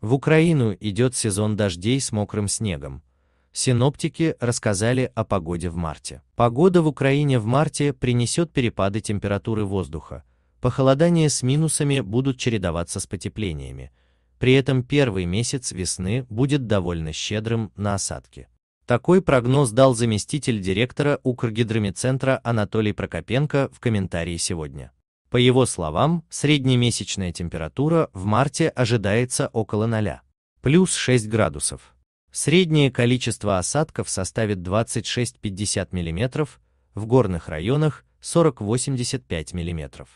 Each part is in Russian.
В Украину идет сезон дождей с мокрым снегом. Синоптики рассказали о погоде в марте. Погода в Украине в марте принесет перепады температуры воздуха. Похолодания с минусами будут чередоваться с потеплениями. При этом первый месяц весны будет довольно щедрым на осадки. Такой прогноз дал заместитель директора Укргидромедцентра Анатолий Прокопенко в комментарии сегодня. По его словам, среднемесячная температура в марте ожидается около 0, плюс 6 градусов. Среднее количество осадков составит 26-50 мм, в горных районах 40-85 мм.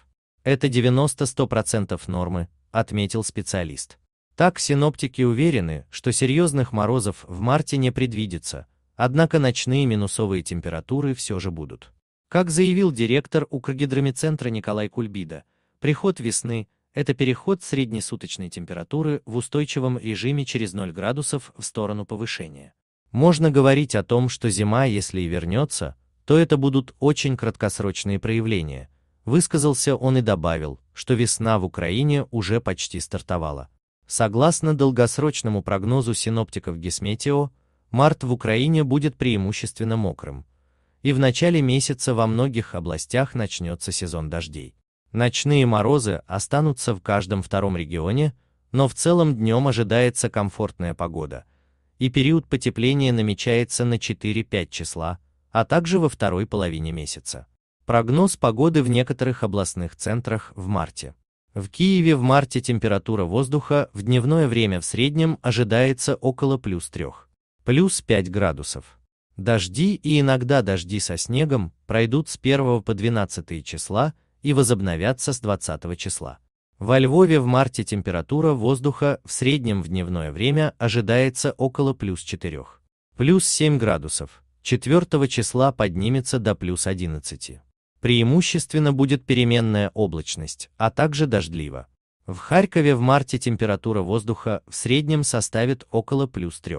Это 90-100% нормы, отметил специалист. Так синоптики уверены, что серьезных морозов в марте не предвидится, однако ночные минусовые температуры все же будут. Как заявил директор Укргидромедцентра Николай Кульбида, приход весны – это переход среднесуточной температуры в устойчивом режиме через 0 градусов в сторону повышения. Можно говорить о том, что зима, если и вернется, то это будут очень краткосрочные проявления. Высказался он и добавил, что весна в Украине уже почти стартовала. Согласно долгосрочному прогнозу синоптиков Гесметео, март в Украине будет преимущественно мокрым – и в начале месяца во многих областях начнется сезон дождей. Ночные морозы останутся в каждом втором регионе, но в целом днем ожидается комфортная погода, и период потепления намечается на 4-5 числа, а также во второй половине месяца. Прогноз погоды в некоторых областных центрах в марте. В Киеве в марте температура воздуха в дневное время в среднем ожидается около плюс 3, плюс 5 градусов. Дожди и иногда дожди со снегом пройдут с 1 по 12 числа и возобновятся с 20 числа. Во Львове в марте температура воздуха в среднем в дневное время ожидается около плюс 4. Плюс 7 градусов. 4 числа поднимется до плюс 11. Преимущественно будет переменная облачность, а также дождливо. В Харькове в марте температура воздуха в среднем составит около плюс 3.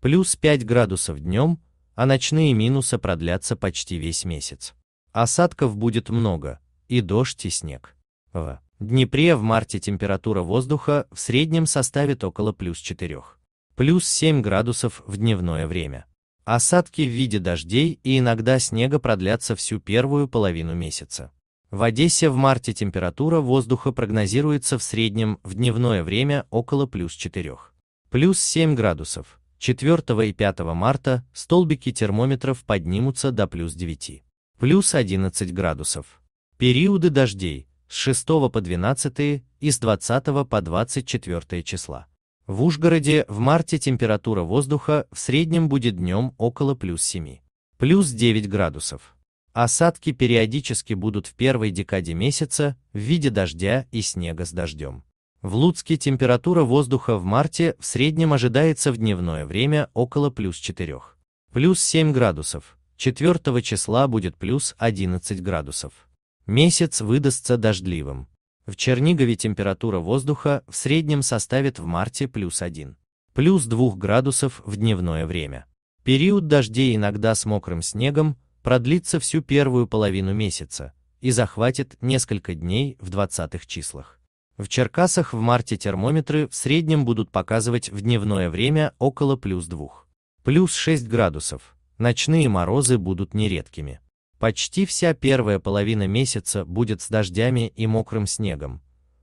Плюс 5 градусов днем, а ночные минусы продлятся почти весь месяц. Осадков будет много, и дождь, и снег. В Днепре в марте температура воздуха в среднем составит около плюс 4, плюс 7 градусов в дневное время. Осадки в виде дождей и иногда снега продлятся всю первую половину месяца. В Одессе в марте температура воздуха прогнозируется в среднем в дневное время около плюс 4, плюс 7 градусов, 4 и 5 марта столбики термометров поднимутся до плюс 9, плюс 11 градусов. Периоды дождей с 6 по 12 и с 20 по 24 числа. В Ужгороде в марте температура воздуха в среднем будет днем около плюс 7, плюс 9 градусов. Осадки периодически будут в первой декаде месяца в виде дождя и снега с дождем. В Луцке температура воздуха в марте в среднем ожидается в дневное время около плюс 4. Плюс 7 градусов. 4 числа будет плюс 11 градусов. Месяц выдастся дождливым. В Чернигове температура воздуха в среднем составит в марте плюс 1. Плюс 2 градусов в дневное время. Период дождей иногда с мокрым снегом продлится всю первую половину месяца и захватит несколько дней в 20 числах. В Черкасах в марте термометры в среднем будут показывать в дневное время около плюс 2. Плюс 6 градусов. Ночные морозы будут нередкими. Почти вся первая половина месяца будет с дождями и мокрым снегом.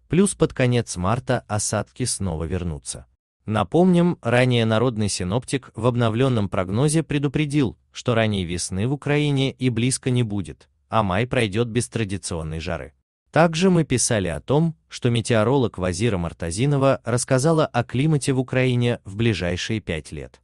Плюс под конец марта осадки снова вернутся. Напомним, ранее народный синоптик в обновленном прогнозе предупредил, что ранней весны в Украине и близко не будет, а май пройдет без традиционной жары. Также мы писали о том, что метеоролог Вазира Мартазинова рассказала о климате в Украине в ближайшие пять лет.